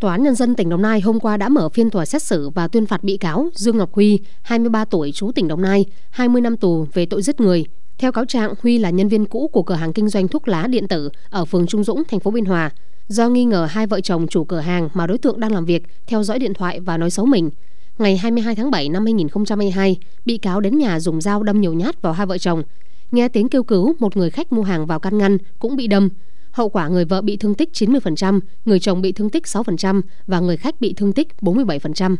Tòa án Nhân dân tỉnh Đồng Nai hôm qua đã mở phiên tòa xét xử và tuyên phạt bị cáo Dương Ngọc Huy, 23 tuổi, trú tỉnh Đồng Nai, 20 năm tù về tội giết người. Theo cáo trạng, Huy là nhân viên cũ của cửa hàng kinh doanh thuốc lá điện tử ở phường Trung Dũng, thành phố Biên Hòa. Do nghi ngờ hai vợ chồng chủ cửa hàng mà đối tượng đang làm việc theo dõi điện thoại và nói xấu mình, ngày 22 tháng 7 năm 2022, bị cáo đến nhà dùng dao đâm nhiều nhát vào hai vợ chồng. Nghe tiếng kêu cứu, một người khách mua hàng vào can ngăn cũng bị đâm. Hậu quả người vợ bị thương tích 90%, người chồng bị thương tích 6% và người khách bị thương tích 47%.